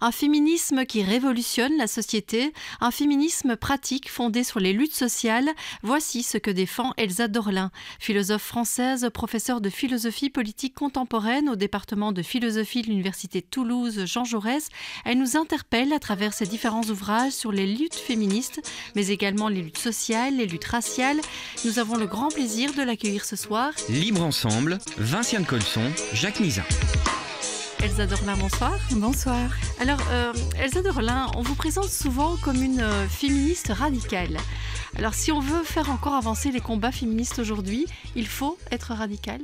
un féminisme qui révolutionne la société, un féminisme pratique fondé sur les luttes sociales, voici ce que défend Elsa Dorlin, philosophe française, professeure de philosophie politique contemporaine au département de philosophie de l'Université Toulouse Jean Jaurès. Elle nous interpelle à travers ses différents ouvrages sur les luttes féministes, mais également les luttes sociales, les luttes raciales. Nous avons le grand plaisir de l'accueillir ce soir. Libre ensemble, Vinciane Colson, Jacques mizan Elsa Dorlin, bonsoir. Bonsoir. Alors, euh, Elsa Dorlin, on vous présente souvent comme une euh, féministe radicale. Alors, si on veut faire encore avancer les combats féministes aujourd'hui, il faut être radicale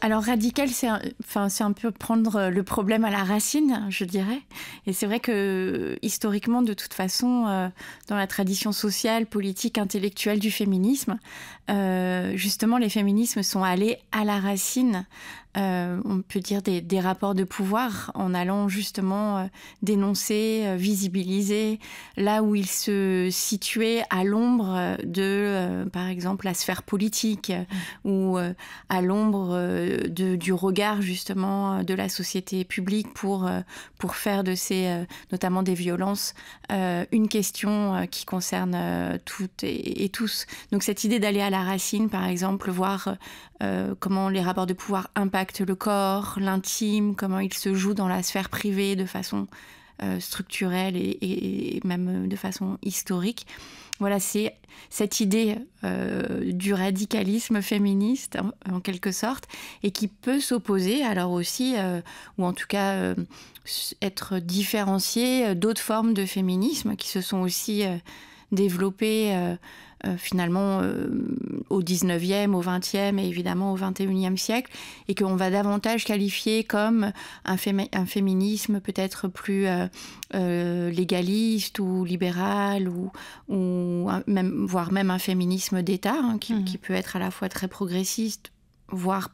alors radical, c'est enfin c'est un peu prendre le problème à la racine, je dirais. Et c'est vrai que historiquement, de toute façon, euh, dans la tradition sociale, politique, intellectuelle du féminisme, euh, justement, les féminismes sont allés à la racine, euh, on peut dire, des, rapports de pouvoir en allant justement euh, dénoncer, visibiliser là où ils se situaient à l'ombre de, par exemple, la sphère politique mmh. ou à l'ombre du regard justement de la société publique pour, pour faire de ces, notamment des violences, une question qui concerne toutes et, tous. Donc cette idée d'aller à la racine, par exemple, voir euh, comment les rapports de pouvoir impactent le corps, l'intime, comment ils se jouent dans la sphère privée de façon euh, structurelle et, même euh, de façon historique. Voilà, c'est cette idée du radicalisme féministe, en, quelque sorte, et qui peut s'opposer alors aussi, ou en tout cas être différenciée d'autres formes de féminisme qui se sont aussi développé euh, euh, finalement euh, au 19e, au 20e et évidemment au 21e siècle, et qu'on va davantage qualifier comme un, un féminisme peut-être plus légaliste ou libéral, ou, même, voire même un féminisme d'État, hein, mhm. qui, peut être à la fois très progressiste, voire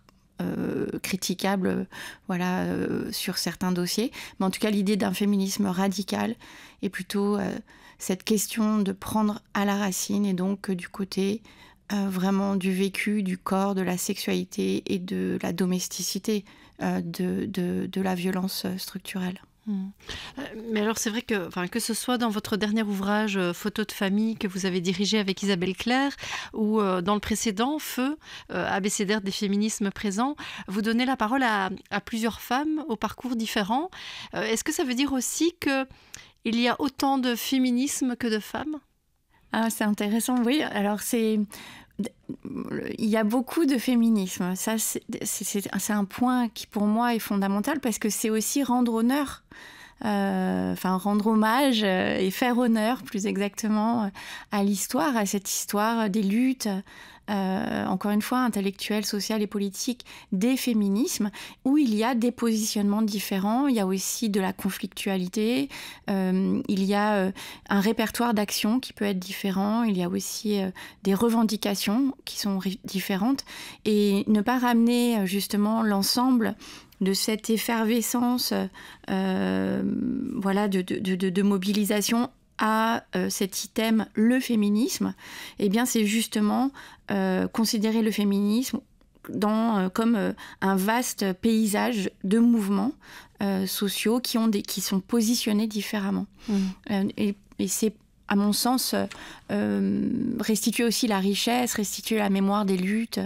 critiquable voilà, sur certains dossiers. Mais en tout cas, l'idée d'un féminisme radical est plutôt cette question de prendre à la racine et donc du côté euh, vraiment du vécu, du corps, de la sexualité et de la domesticité euh, de, la violence structurelle. Hmm. Euh, mais alors c'est vrai que, enfin, que ce soit dans votre dernier ouvrage Photos Photo de famille que vous avez dirigé avec Isabelle Claire ou dans le précédent Feu, abécédaire des féminismes présents, vous donnez la parole à, à plusieurs femmes au parcours différent. Est-ce que ça veut dire aussi que il y a autant de féminisme que de femmes ah, c'est intéressant, oui. Alors, c'est. Il y a beaucoup de féminisme. Ça, c'est un point qui, pour moi, est fondamental parce que c'est aussi rendre honneur euh, enfin rendre hommage euh, et faire honneur plus exactement euh, à l'histoire, à cette histoire des luttes, encore une fois, intellectuelles, sociales et politiques, des féminismes, où il y a des positionnements différents, il y a aussi de la conflictualité, il y a un répertoire d'actions qui peut être différent, il y a aussi des revendications qui sont différentes, et ne pas ramener justement l'ensemble de cette effervescence euh, euh, voilà, de, mobilisation à euh, cet item le féminisme, eh bien c'est justement considérer le féminisme comme un vaste paysage de mouvements sociaux qui, ont qui sont positionnés différemment. Mmh. et c'est, à mon sens, restituer aussi la richesse, restituer la mémoire des luttes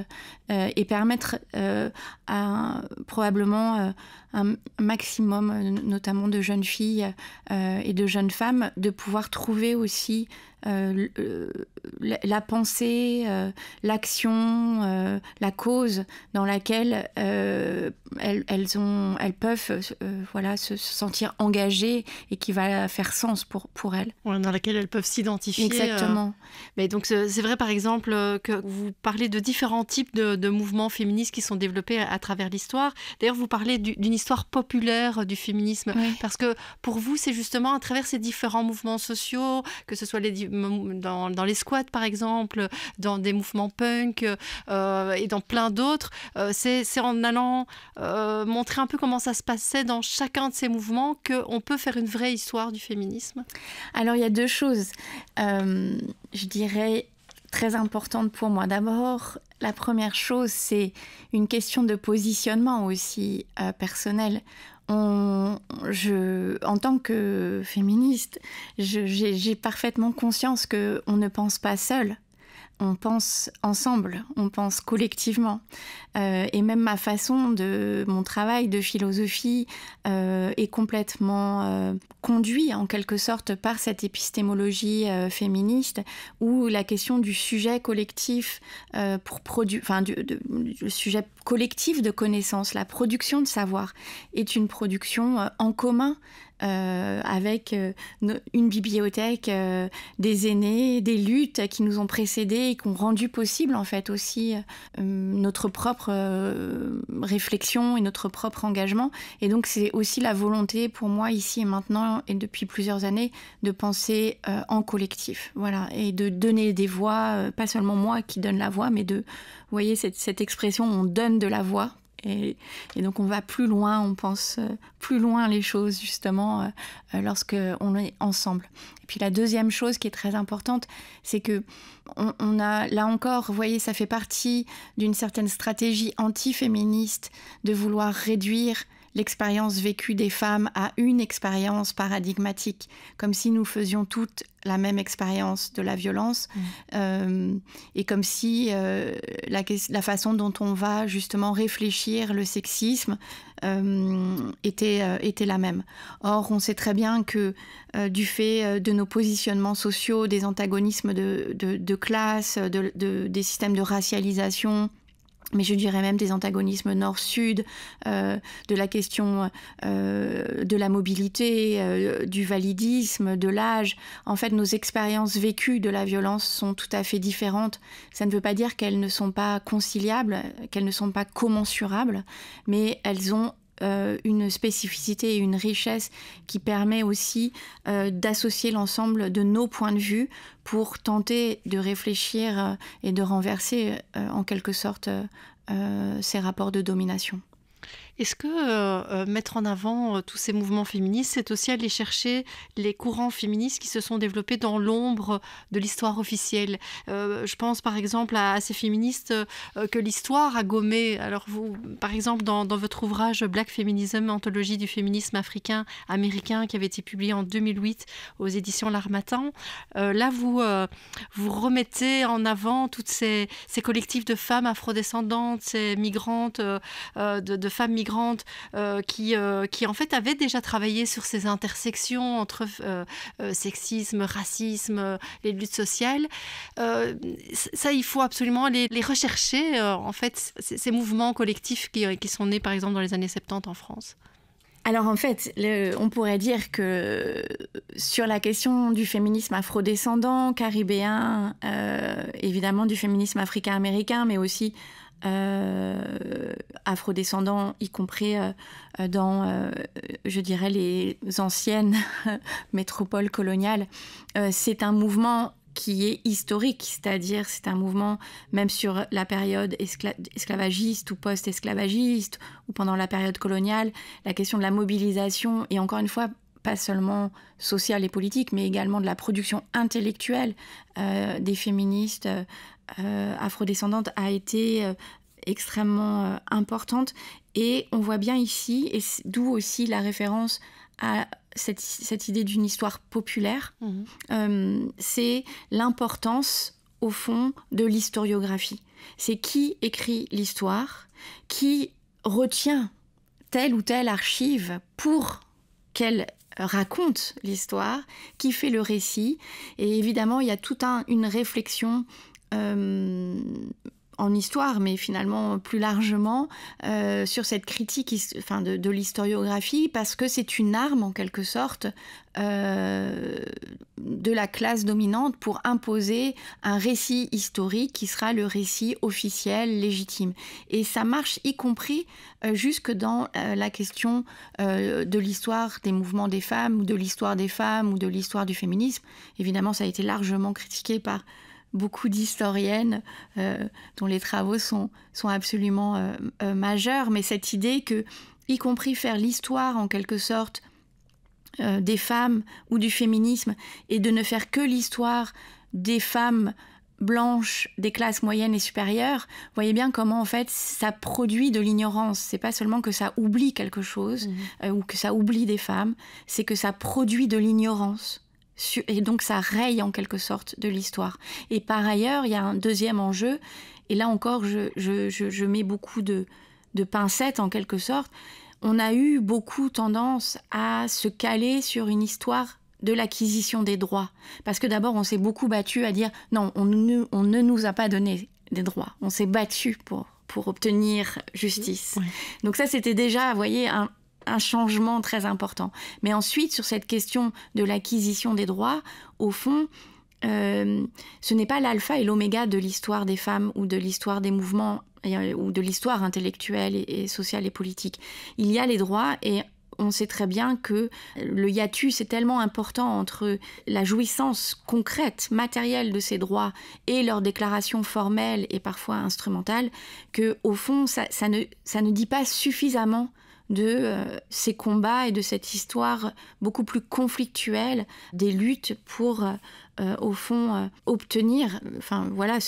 euh, et permettre euh, à probablement euh, un maximum, notamment de jeunes filles et de jeunes femmes, de pouvoir trouver aussi la pensée, l'action, la cause dans laquelle elles, elles, ont, elles peuvent voilà, se, sentir engagées et qui va faire sens pour, pour elles. Dans laquelle elles peuvent s'identifier. Exactement. Mais donc c'est vrai par exemple que vous parlez de différents types de de, mouvements féministes qui sont développés à, travers l'histoire. D'ailleurs, vous parlez d'une histoire populaire du féminisme, parce que pour vous, c'est justement à travers ces différents mouvements sociaux, que ce soit dans, les squats par exemple, dans des mouvements punk euh, et dans plein d'autres, euh, c'est en allant euh, montrer un peu comment ça se passait dans chacun de ces mouvements qu'on peut faire une vraie histoire du féminisme. Alors, il y a deux choses. je dirais très importante pour moi. D'abord, la première chose, c'est une question de positionnement aussi euh, personnel. en tant que féministe, j'ai parfaitement conscience que on ne pense pas seul on pense ensemble, on pense collectivement. Euh, et même ma façon de mon travail de philosophie euh, est complètement euh, conduit en quelque sorte par cette épistémologie féministe où la question du sujet collectif pour produire, enfin de, du, sujet collectif de connaissances, la production de savoir est une production en commun euh, avec euh, une bibliothèque euh, des aînés, des luttes qui nous ont précédés et qui ont rendu possible en fait aussi notre propre réflexion et notre propre engagement. Et donc c'est aussi la volonté pour moi ici et maintenant et depuis plusieurs années de penser en collectif, voilà, et de donner des voix, pas seulement moi qui donne la voix, mais de, vous voyez cette expression, on donne de la voix et, donc on va plus loin, on pense euh, plus loin les choses justement lorsqu'on euh, euh, lorsque on est ensemble. Et puis la deuxième chose qui est très importante, c'est que on, a là encore, vous voyez, ça fait partie d'une certaine stratégie anti-féministe de vouloir réduire l'expérience vécue des femmes à une expérience paradigmatique, comme si nous faisions toutes la même expérience de la violence, mm. euh, et comme si euh, la, façon dont on va justement réfléchir le sexisme euh, était, la même. Or, on sait très bien que du fait de nos positionnements sociaux, des antagonismes de, classe, des systèmes de racialisation, mais je dirais même des antagonismes nord-sud, euh, de la question euh, de la mobilité, euh, du validisme, de l'âge. En fait, nos expériences vécues de la violence sont tout à fait différentes. Ça ne veut pas dire qu'elles ne sont pas conciliables, qu'elles ne sont pas commensurables, mais elles ont euh, une spécificité et une richesse qui permet aussi euh, d'associer l'ensemble de nos points de vue pour tenter de réfléchir euh, et de renverser en quelque sorte ces rapports de domination. Est-ce que euh, euh, mettre en avant euh, tous ces mouvements féministes, c'est aussi aller chercher les courants féministes qui se sont développés dans l'ombre de l'histoire officielle Je pense par exemple à, ces féministes que l'histoire a gommés. Alors vous, par exemple, dans, votre ouvrage Black Feminism, anthologie du féminisme africain américain, qui avait été publié en 2008 aux éditions L'Armatin, là vous vous remettez en avant toutes ces, collectifs de femmes afrodescendantes, ces migrantes, de, de femmes euh, qui, euh, qui, en fait, avaient déjà travaillé sur ces intersections entre euh, sexisme, racisme, les luttes sociales. ça, il faut absolument les, rechercher, en fait, ces mouvements collectifs qui, sont nés, par exemple, dans les années 70 en France. Alors en fait, on pourrait dire que sur la question du féminisme afrodescendant, caribéen, évidemment du féminisme africain-américain, mais aussi afro euh, afrodescendants, y compris euh, euh, dans, je dirais, les anciennes métropoles coloniales. c'est un mouvement qui est historique, c'est-à-dire c'est un mouvement même sur la période esclavagiste ou post-esclavagiste ou pendant la période coloniale, la question de la mobilisation et encore une fois pas seulement sociale et politique, mais également de la production intellectuelle des féministes afro afrodescendantes a été extrêmement euh, importante. Et on voit bien ici, et d'où aussi la référence à cette, cette idée d'une histoire populaire, mmh. euh, c'est l'importance au fond de l'historiographie. C'est qui écrit l'histoire, qui retient telle ou telle archive pour qu'elle euh, raconte l'histoire, qui fait le récit. Et évidemment, il y a toute un, une réflexion en histoire, mais finalement plus largement, euh, sur cette critique enfin, de, l'historiographie, parce que c'est une arme en quelque sorte euh, de la classe dominante pour imposer un récit historique qui sera le récit officiel, légitime. Et ça marche y compris euh, jusque dans la question de l'histoire des mouvements des femmes, ou de l'histoire des femmes, ou de l'histoire du féminisme. Évidemment, ça a été largement critiqué par beaucoup d'historiennes euh, dont les travaux sont, sont absolument euh, euh, majeurs, mais cette idée que, y compris faire l'histoire en quelque sorte des femmes ou du féminisme, et de ne faire que l'histoire des femmes blanches des classes moyennes et supérieures, voyez bien comment en fait ça produit de l'ignorance. C'est pas seulement que ça oublie quelque chose mmh. ou que ça oublie des femmes, c'est que ça produit de l'ignorance et donc ça raye en quelque sorte de l'histoire. Et par ailleurs, il y a un deuxième enjeu, et là encore, je, mets beaucoup de, de pincettes en quelque sorte. On a eu beaucoup tendance à se caler sur une histoire de l'acquisition des droits. Parce que d'abord, on s'est beaucoup battu à dire non, on ne, nous a pas donné des droits. On s'est battu pour, pour obtenir justice. Donc ça, c'était déjà, vous voyez, un, un changement très important. Mais ensuite, sur cette question de l'acquisition des droits, au fond, euh, ce n'est pas l'alpha et l'oméga de l'histoire des femmes ou de l'histoire des mouvements euh, ou de l'histoire intellectuelle et, sociale et politique. Il y a les droits et on sait très bien que le hiatus est tellement important entre la jouissance concrète, matérielle de ces droits et leur déclaration formelle et parfois instrumentale que au fond ça ne dit pas suffisamment de euh, ces combats et de cette histoire beaucoup plus conflictuelle des luttes pour, euh, euh, au fond, obtenir, enfin voilà,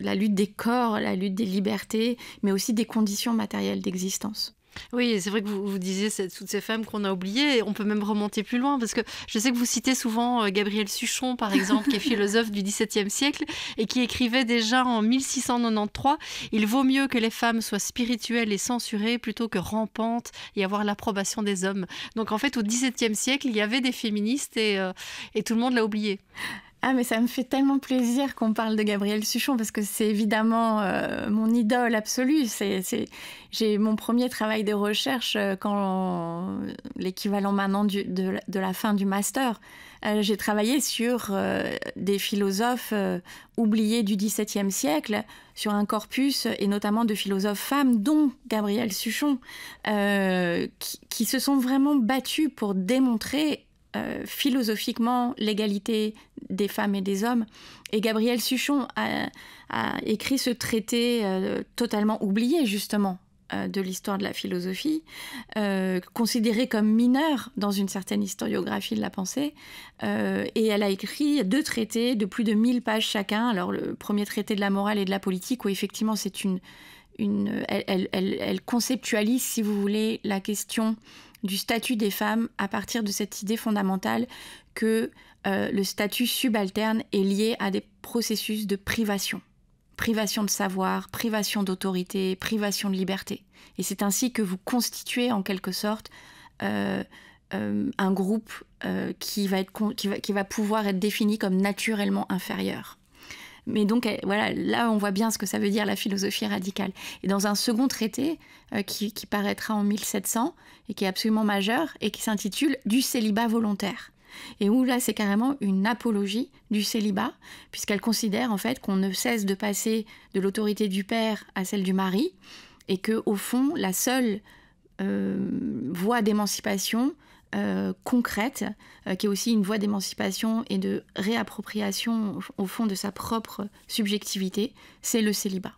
la lutte des corps, la lutte des libertés, mais aussi des conditions matérielles d'existence. Oui, c'est vrai que vous, vous disiez toutes ces femmes qu'on a oubliées. On peut même remonter plus loin parce que je sais que vous citez souvent euh, Gabriel Suchon, par exemple, qui est philosophe du XVIIe siècle et qui écrivait déjà en 1693 Il vaut mieux que les femmes soient spirituelles et censurées plutôt que rampantes et avoir l'approbation des hommes. Donc en fait, au XVIIe siècle, il y avait des féministes et euh, tout le monde l'a oublié. Ah, mais ça me fait tellement plaisir qu'on parle de Gabriel Suchon parce que c'est évidemment euh, mon idole absolue. C'est, j'ai mon premier travail de recherche euh, quand l'équivalent maintenant de, la fin du master. Euh, j'ai travaillé sur des philosophes oubliés du XVIIe siècle, sur un corpus et notamment de philosophes femmes, dont Gabriel Suchon, qui, se sont vraiment battus pour démontrer euh, philosophiquement l'égalité des femmes et des hommes. Et Gabrielle Suchon a, écrit ce traité euh, totalement oublié justement euh, de l'histoire de la philosophie, considéré comme mineur dans une certaine historiographie de la pensée. et elle a écrit deux traités de plus de 1000 pages chacun. Alors le premier traité de la morale et de la politique, où effectivement c'est une... une elle, conceptualise, si vous voulez, la question du statut des femmes à partir de cette idée fondamentale que euh, le statut subalterne est lié à des processus de privation. Privation de savoir, privation d'autorité, privation de liberté. Et c'est ainsi que vous constituez en quelque sorte euh, euh, un groupe qui va pouvoir être défini comme naturellement inférieur. Mais donc, voilà, là, on voit bien ce que ça veut dire la philosophie radicale. Et dans un second traité euh, qui, paraîtra en 1700 et qui est absolument majeur et qui s'intitule Du célibat volontaire. Et où là, c'est carrément une apologie du célibat, puisqu'elle considère en fait qu'on ne cesse de passer de l'autorité du père à celle du mari, et que au fond, la seule euh, voie d'émancipation, euh, concrète, euh, qui est aussi une voie d'émancipation et de réappropriation au fond de sa propre subjectivité, c'est le célibat.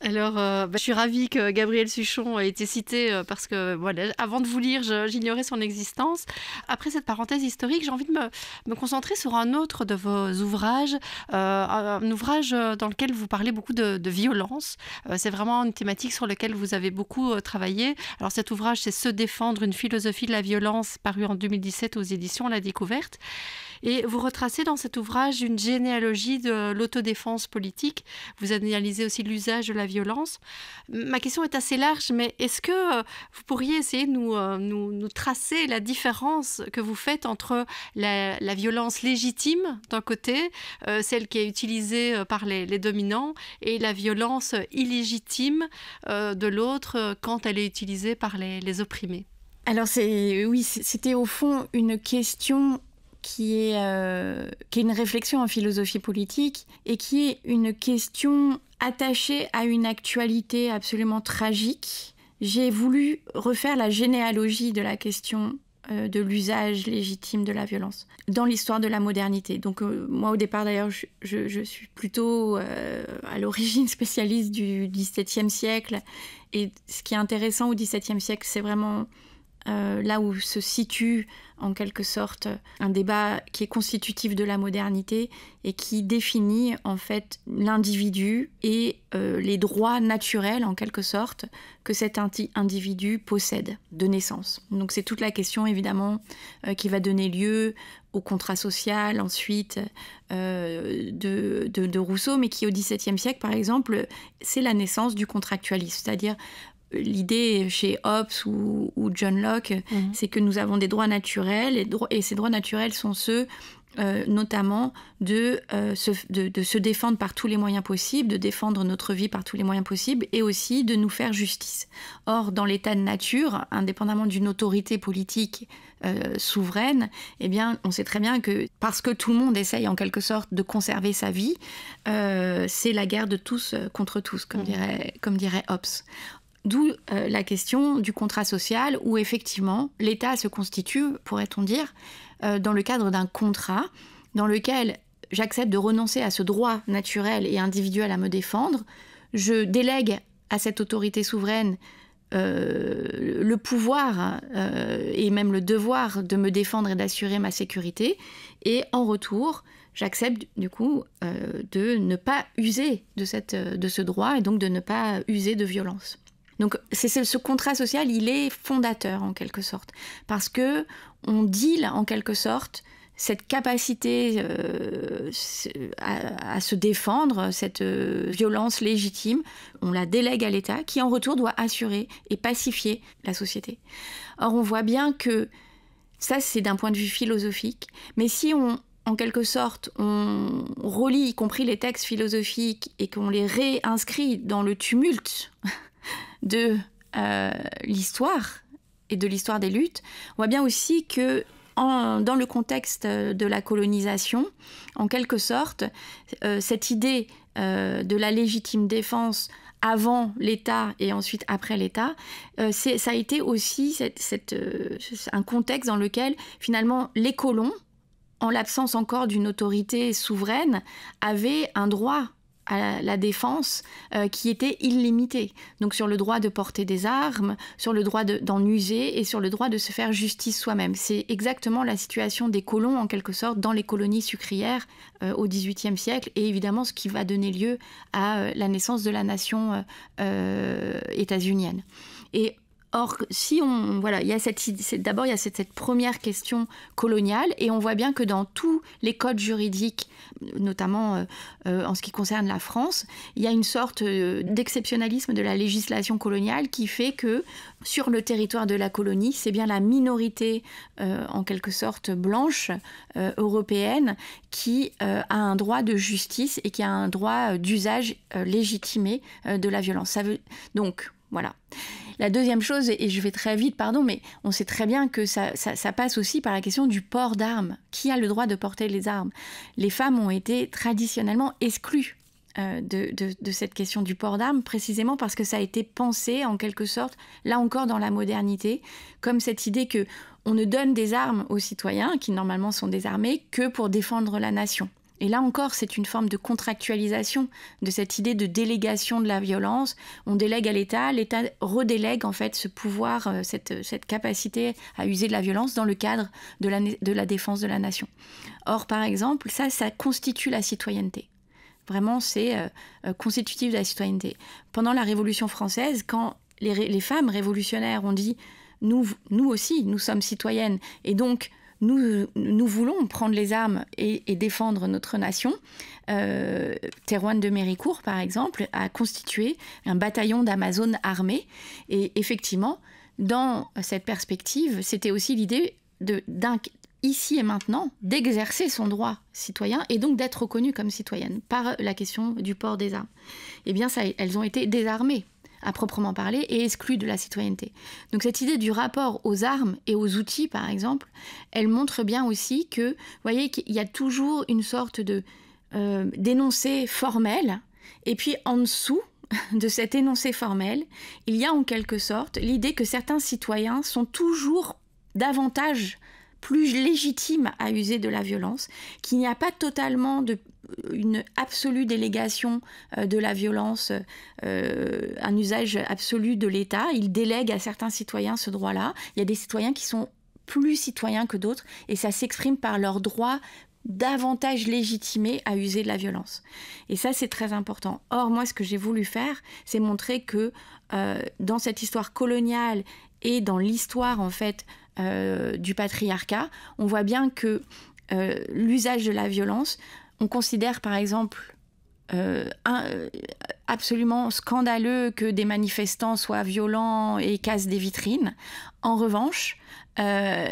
Alors, euh, bah, je suis ravie que Gabriel Suchon ait été cité euh, parce que, voilà, avant de vous lire, j'ignorais son existence. Après cette parenthèse historique, j'ai envie de me, concentrer sur un autre de vos ouvrages, euh, un ouvrage dans lequel vous parlez beaucoup de, de violence. c'est vraiment une thématique sur laquelle vous avez beaucoup travaillé. Alors, cet ouvrage, c'est Se défendre, une philosophie de la violence, paru en 2017 aux éditions La Découverte. Et vous retracez dans cet ouvrage une généalogie de l'autodéfense politique. Vous analysez aussi l'usage de la violence. Ma question est assez large, mais est-ce que euh, vous pourriez essayer de nous, euh, nous, nous, tracer la différence que vous faites entre la, violence légitime d'un côté, euh, celle qui est utilisée par les, les, dominants, et la violence illégitime de l'autre quand elle est utilisée par les, les opprimés alors c'est oui, c'était au fond une question euh, qui est, une réflexion en philosophie politique et qui est une question attachée à une actualité absolument tragique. J'ai voulu refaire la généalogie de la question euh, de l'usage légitime de la violence dans l'histoire de la modernité. Donc euh, moi au départ d'ailleurs je, je, suis plutôt à l'origine spécialiste du XVIIe siècle et ce qui est intéressant au XVIIe siècle c'est vraiment euh, là où se situe en quelque sorte un débat qui est constitutif de la modernité et qui définit en fait l'individu et euh, les droits naturels en quelque sorte que cet individu possède de naissance. Donc c'est toute la question évidemment euh, qui va donner lieu au contrat social ensuite de, de, Rousseau, mais qui au XVIIe siècle, par exemple, c'est la naissance du contractualisme, c'est-à-dire l'idée chez Hobbes ou, John Locke, mhm. c'est que nous avons des droits naturels et, ces droits naturels sont ceux euh, notamment euh, de, se, défendre par tous les moyens possibles, de défendre notre vie par tous les moyens possibles et aussi de nous faire justice. Or, dans l'état de nature, indépendamment d'une autorité politique euh, souveraine, eh bien, on sait très bien que parce que tout le monde essaye en quelque sorte de conserver sa vie, c'est la guerre de tous contre tous, comme mhm. dirait Hobbes. D'où euh, la question du contrat social où effectivement l'État se constitue, pourrait-on dire, euh, dans le cadre d'un contrat dans lequel j'accepte de renoncer à ce droit naturel et individuel à me défendre, je délègue à cette autorité souveraine euh, le pouvoir et même le devoir de me défendre et d'assurer ma sécurité. Et en retour, j'accepte du coup de ne pas user de, de ce droit et donc de ne pas user de violence. Donc c'est ce contrat social, il est fondateur en quelque sorte, parce que on deal en quelque sorte cette capacité euh, à, se défendre, cette euh, violence légitime, on la délègue à l'État qui en retour doit assurer et pacifier la société. Or on voit bien que ça c'est d'un point de vue philosophique, mais si on, en quelque sorte, on relie y compris les textes philosophiques et qu'on les réinscrit dans le tumulte de euh, l'histoire et de l'histoire des luttes, on voit bien aussi que dans le contexte de la colonisation, en quelque sorte, euh, cette idée euh, de la légitime défense avant l'État et ensuite après l'État, ça a été aussi un contexte dans lequel finalement les colons, en l'absence encore d'une autorité souveraine, avaient un droit à la défense euh, qui était illimitée. Donc sur le droit de porter des armes, sur le droit d'en user et sur le droit de se faire justice soi-même. C'est exactement la situation des colons en quelque sorte dans les colonies sucrières euh, au XVIIIe siècle et évidemment ce qui va donner lieu à euh, la naissance de la nation états-unienne. Et Or, si on voilà, il y cette, d'abord il y a cette, première question coloniale et on voit bien que dans tous les codes juridiques, notamment euh, euh, en ce qui concerne la France, il y a une sorte euh, d'exceptionnalisme de la législation coloniale qui fait que sur le territoire de la colonie, c'est bien la minorité en quelque sorte blanche européenne qui a un droit de justice et qui a un droit d'usage légitimé de la violence. Ça donc voilà. La deuxième chose, et je vais très vite, pardon, mais on sait très bien que ça, passe aussi par la question du port d'armes. Qui a le droit de porter les armes Les femmes ont été traditionnellement exclues euh, de, de, cette question du port d'armes, précisément parce que ça a été pensé en quelque sorte, là encore dans la modernité, comme cette idée que on ne donne des armes aux citoyens, qui normalement sont désarmés, que pour défendre la nation. Et là encore, c'est une forme de contractualisation de cette idée de délégation de la violence. On délègue à l'État, l'État redélègue en fait ce pouvoir, euh, euh, cette, capacité à user de la violence dans le cadre de la, de la défense de la nation. Or, par exemple, ça, ça constitue la citoyenneté. Vraiment, c'est euh, constitutif de la citoyenneté. Pendant la Révolution française, quand les, femmes révolutionnaires ont dit nous, nous aussi, nous sommes citoyennes, et donc nous, voulons prendre les armes et, défendre notre nation. Euh, de Méricourt, par exemple, a constitué un bataillon d'Amazones armées. Et effectivement, dans cette perspective, c'était aussi l'idée de, ici et maintenant, d'exercer son droit citoyen et donc d'être reconnue comme citoyenne par la question du port des armes. Eh bien, ça, elles ont été désarmées à proprement parler et exclue de la citoyenneté. Donc cette idée du rapport aux armes et aux outils, par exemple, elle montre bien aussi que, voyez, qu'il y a toujours une sorte de euh, d'énoncé formel, et puis en dessous de cet énoncé formel, il y a en quelque sorte l'idée que certains citoyens sont toujours davantage plus légitimes à user de la violence, qu'il n'y a pas totalement de une absolue délégation euh, de la violence, euh, un usage absolu de l'État. Il délègue à certains citoyens ce droit-là. Il y a des citoyens qui sont plus citoyens que d'autres et ça s'exprime par leur droit davantage légitimé à user de la violence. Et ça, c'est très important. Or, moi, ce que j'ai voulu faire, c'est montrer que euh, dans cette histoire coloniale et dans l'histoire, en fait, du patriarcat, on voit bien que l'usage de la violence on considère par exemple euh, euh, absolument scandaleux que des manifestants soient violents et cassent des vitrines. En revanche, euh,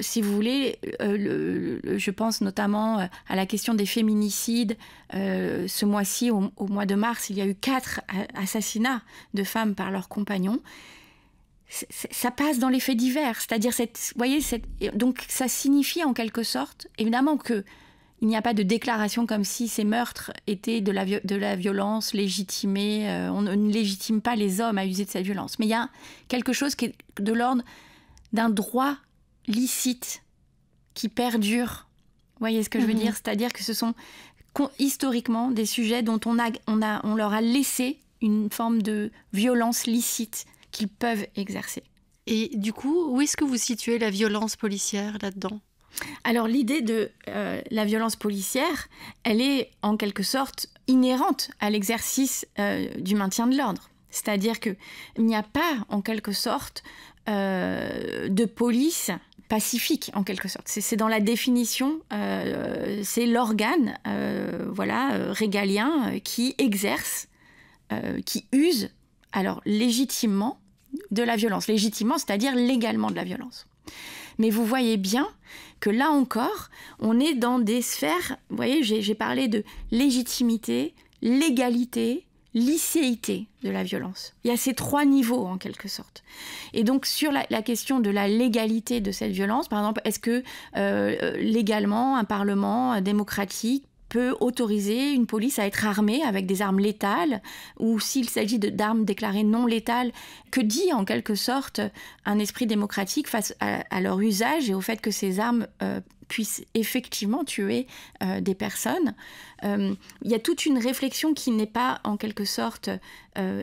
si vous voulez, je pense notamment à la question des féminicides. ce mois-ci, au, mois de mars, il y a eu quatre assassinats de femmes par leurs compagnons. Ça passe dans les faits divers, c'est-à-dire cette, voyez, donc ça signifie en quelque sorte, évidemment que il n'y a pas de déclaration comme si ces meurtres étaient de la, violence légitimée. Euh, on ne légitime pas les hommes à user de cette violence. Mais il y a quelque chose qui est de l'ordre d'un droit licite qui perdure. Vous voyez ce que je veux mhm. dire C'est-à-dire que ce sont historiquement des sujets dont on, on leur a laissé une forme de violence licite qu'ils peuvent exercer. Et du coup, où est-ce que vous situez la violence policière là-dedans alors l'idée de euh, la violence policière, elle est en quelque sorte inhérente à l'exercice euh, du maintien de l'ordre. C'est-à-dire qu'il n'y a pas en quelque sorte euh, de police pacifique en quelque sorte. C'est dans la définition, c'est l'organe voilà, régalien qui exerce, qui use alors légitimement de la violence. Légitimement, c'est-à-dire légalement de la violence. Mais vous voyez bien que là encore, on est dans des sphères, vous voyez, j'ai parlé de légitimité, légalité, l'icéité de la violence. Il y a ces trois niveaux en quelque sorte. Et donc sur la, question de la légalité de cette violence, par exemple, est-ce que euh, euh, légalement un parlement euh, démocratique peut autoriser une police à être armée avec des armes létales ou s'il s'agit d'armes déclarées non létales. Que dit en quelque sorte un esprit démocratique face à, leur usage et au fait que ces armes euh, puissent effectivement tuer euh, des personnes. Euh, il y a toute une réflexion qui n'est pas en quelque sorte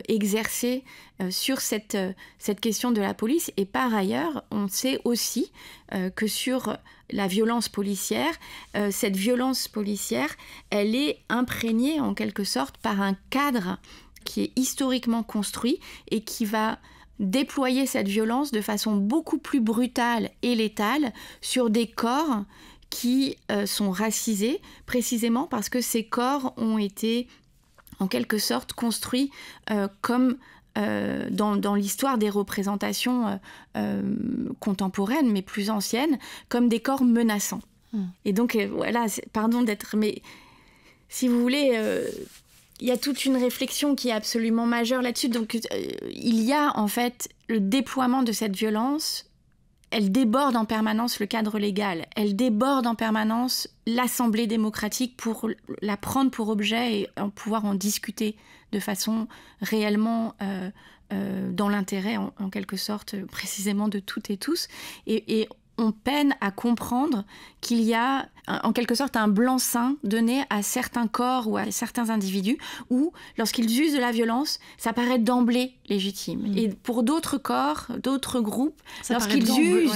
exercée sur cette, cette question de la police. Et par ailleurs, on sait aussi que sur la violence policière, euh, cette violence policière, elle est imprégnée en quelque sorte par un cadre qui est historiquement construit et qui va déployer cette violence de façon beaucoup plus brutale et létale sur des corps qui euh, sont racisés, précisément parce que ces corps ont été en quelque sorte construit euh, comme euh, dans, l'histoire des représentations euh, contemporaines, mais plus anciennes, comme des corps menaçants. Hmm. Et donc, voilà, pardon d'être, mais si vous voulez, il y a toute une réflexion qui est absolument majeure là-dessus. Donc, il y a en fait le déploiement de cette violence elle déborde en permanence le cadre légal, elle déborde en permanence l'Assemblée démocratique pour la prendre pour objet et en pouvoir en discuter de façon réellement euh, euh, dans l'intérêt, en, quelque sorte, précisément de toutes et tous on peine à comprendre qu'il y a en quelque sorte un blanc-seing donné à certains corps ou à certains individus où, lorsqu'ils usent de la violence, ça paraît d'emblée légitime. Mm. Et pour d'autres corps, d'autres groupes, lorsqu'ils usent,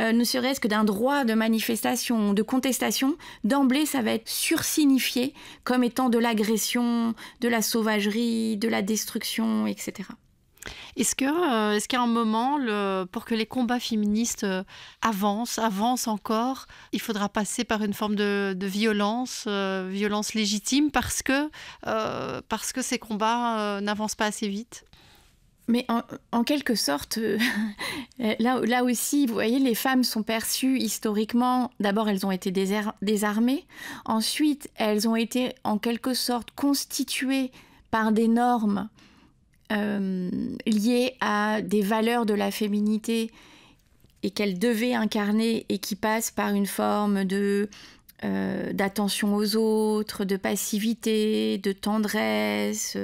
euh, ne serait-ce que d'un droit de manifestation, de contestation, d'emblée, ça va être sursignifié comme étant de l'agression, de la sauvagerie, de la destruction, etc. Est-ce que euh, est-ce qu'à un moment, pour que les combats féministes euh, avancent, avancent encore, il faudra passer par une forme de, violence, euh, violence légitime, parce que parce que ces combats n'avancent pas assez vite. Mais en, quelque sorte, là, là aussi, vous voyez, les femmes sont perçues historiquement, d'abord elles ont été désarmées, ensuite elles ont été en quelque sorte constituées par des normes euh, liées à des valeurs de la féminité et qu'elle devait incarner et qui passe par une forme de euh, d'attention aux autres, de passivité, de tendresse,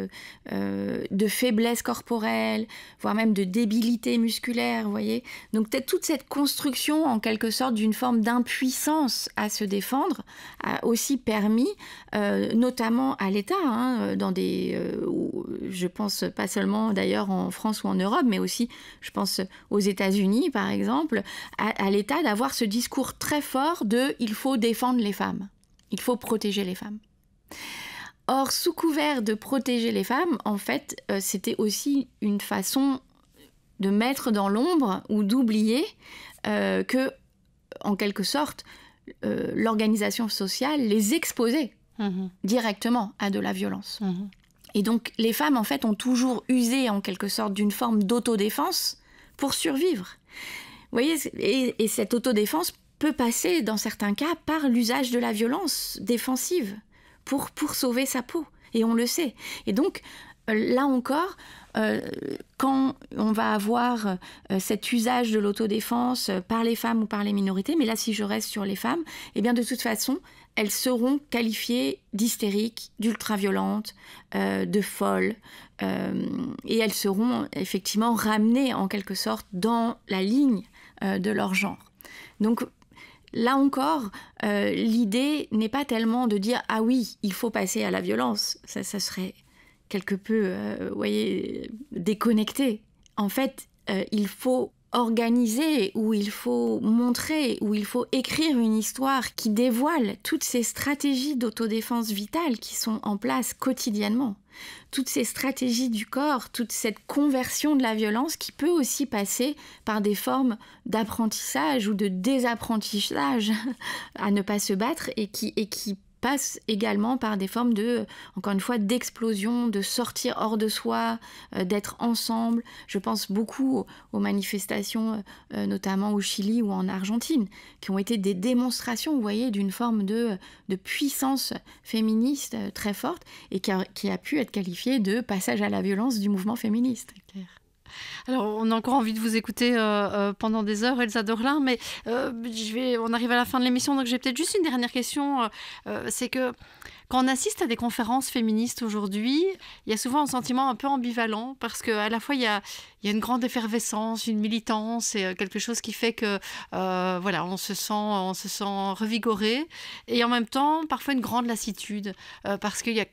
euh, de faiblesse corporelle, voire même de débilité musculaire, vous voyez. Donc peut-être toute cette construction en quelque sorte d'une forme d'impuissance à se défendre a aussi permis, euh, notamment à l'État, hein, dans des, je pense pas seulement d'ailleurs en France ou en Europe, mais aussi je pense aux États-Unis par exemple, à, à l'État d'avoir ce discours très fort de il faut défendre les femmes. Il faut protéger les femmes. Or, sous couvert de protéger les femmes, en fait, euh, c'était aussi une façon de mettre dans l'ombre ou d'oublier euh, que, en quelque sorte, euh, l'organisation sociale les exposait mm-hmm. directement à de la violence. Mm-hmm. Et donc, les femmes, en fait, ont toujours usé, en quelque sorte, d'une forme d'autodéfense pour survivre. Vous voyez, et, et cette autodéfense peut passer, dans certains cas, par l'usage de la violence défensive pour, pour sauver sa peau. Et on le sait. Et donc, euh, là encore, euh, quand on va avoir euh, cet usage de l'autodéfense par les femmes ou par les minorités, mais là si je reste sur les femmes, eh bien de toute façon, elles seront qualifiées d'hystériques, d'ultra-violentes, de folles, et elles seront effectivement ramenées en quelque sorte dans la ligne de leur genre. Donc Là encore, euh, l'idée n'est pas tellement de dire ah oui, il faut passer à la violence, ça, serait quelque peu, euh, voyez, déconnecté. En fait, euh, il faut organiser, où il faut montrer, où il faut écrire une histoire qui dévoile toutes ces stratégies d'autodéfense vitale qui sont en place quotidiennement. Toutes ces stratégies du corps, toute cette conversion de la violence qui peut aussi passer par des formes d'apprentissage ou de désapprentissage à ne pas se battre et qui, et qui passe également par des formes de, encore une fois, d'explosion, de sortir hors de soi, euh, d'être ensemble. Je pense beaucoup aux, manifestations, euh, euh, notamment au Chili ou en Argentine, qui ont été des démonstrations, vous voyez, d'une forme de, de, puissance féministe très forte et qui a, qui a, pu être qualifiée de passage à la violence du mouvement féministe. Claire. Alors, on a encore envie de vous écouter euh, euh, pendant des heures, Elsa Dorlin, mais euh, je vais, on arrive à la fin de l'émission, donc j'ai peut-être juste une dernière question. c'est que quand on assiste à des conférences féministes aujourd'hui, il y a souvent un sentiment un peu ambivalent, parce qu'à la fois, il y, a, une grande effervescence, une militance, et quelque chose qui fait que, voilà, on se, sent, on se sent revigoré, et en même temps, parfois une grande lassitude, parce qu'il y a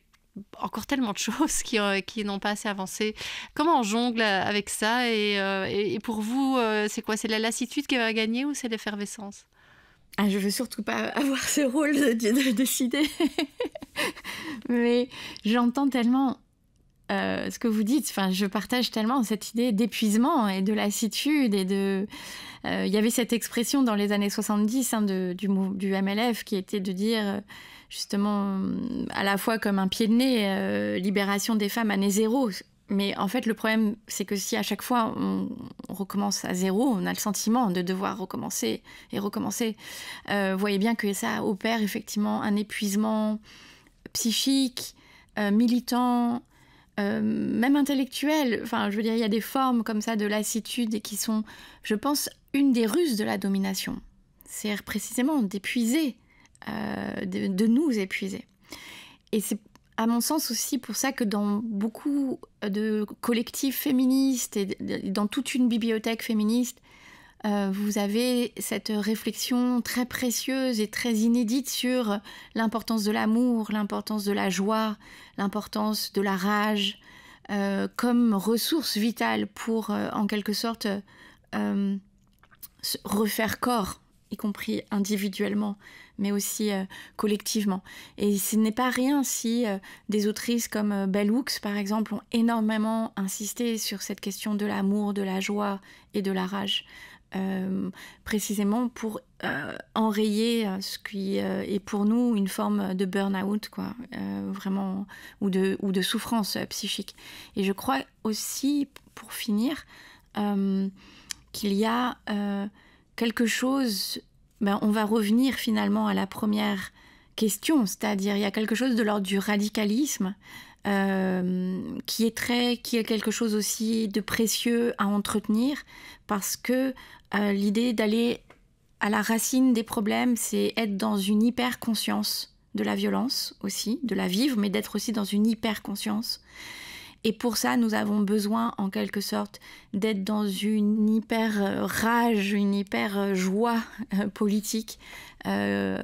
encore tellement de choses euh, qui, n'ont pas assez avancé. Comment on jongle euh, avec ça et, euh, pour vous, c'est quoi C'est la lassitude qui va gagner ou c'est l'effervescence ah, je veux surtout pas avoir ce rôle de décider. Mais j'entends tellement euh, ce que vous dites. Enfin, je partage tellement cette idée d'épuisement et de lassitude et de. Euh, il y avait cette expression dans les années 70 hein, du, du, MLF qui était de dire euh, justement mm, à la fois comme un pied de nez, libération des femmes année zéro. Mais en fait, le problème, c'est que si à chaque fois on, on, recommence à zéro, on a le sentiment de devoir recommencer et recommencer. Vous voyez bien que ça opère effectivement un épuisement psychique, militant, euh, même intellectuelle. Enfin, je veux dire, il y a des formes comme ça de lassitude qui sont, je pense, une des ruses de la domination. C'est précisément d'épuiser, euh, de, nous épuiser. Et c'est à mon sens aussi pour ça que dans beaucoup de collectifs féministes et dans toute une bibliothèque féministe, euh, vous avez cette réflexion très précieuse et très inédite sur l'importance de l'amour, l'importance de la joie, l'importance de la rage euh, comme ressource vitale pour, euh, en quelque sorte, refaire corps y compris individuellement, mais aussi collectivement. Et ce n'est pas rien si des autrices comme Bell Hooks, par exemple, ont énormément insisté sur cette question de l'amour, de la joie et de la rage. Euh, précisément pour euh, enrayer euh, ce qui est pour nous une forme de burn-out, quoi, vraiment, ou de, ou de souffrance psychique. Et je crois aussi, pour finir, qu'il y a quelque chose, ben, on va revenir finalement à la première question, c'est-à-dire il y a quelque chose de l'ordre du radicalisme euh, qui est très, qui est quelque chose aussi de précieux à entretenir, parce que euh, l'idée d'aller à la racine des problèmes, c'est être dans une hyper conscience de la violence aussi, de la vivre, mais d'être aussi dans une hyper conscience. Et pour ça, nous avons besoin, en quelque sorte, d'être dans une hyper euh, rage, une hyper joie politique que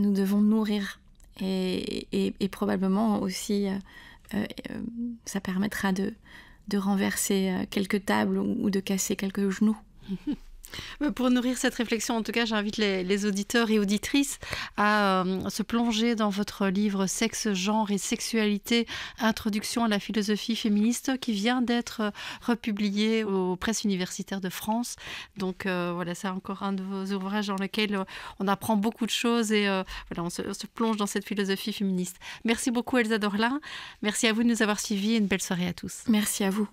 nous devons nourrir et, probablement aussi euh, euh, euh, ça permettra de renverser quelques tables ou de casser quelques genoux. Pour nourrir cette réflexion, en tout cas, j'invite les, auditeurs et auditrices à euh, se plonger dans votre livre Sexe, genre et sexualité, introduction à la philosophie féministe, qui vient d'être euh, republié aux presses universitaires de France. Donc euh, voilà, c'est encore un de vos ouvrages dans lequel on apprend beaucoup de choses et voilà, on se, on se, plonge dans cette philosophie féministe. Merci beaucoup Elsa Dorlin. Merci à vous de nous avoir suivis et une belle soirée à tous. Merci à vous.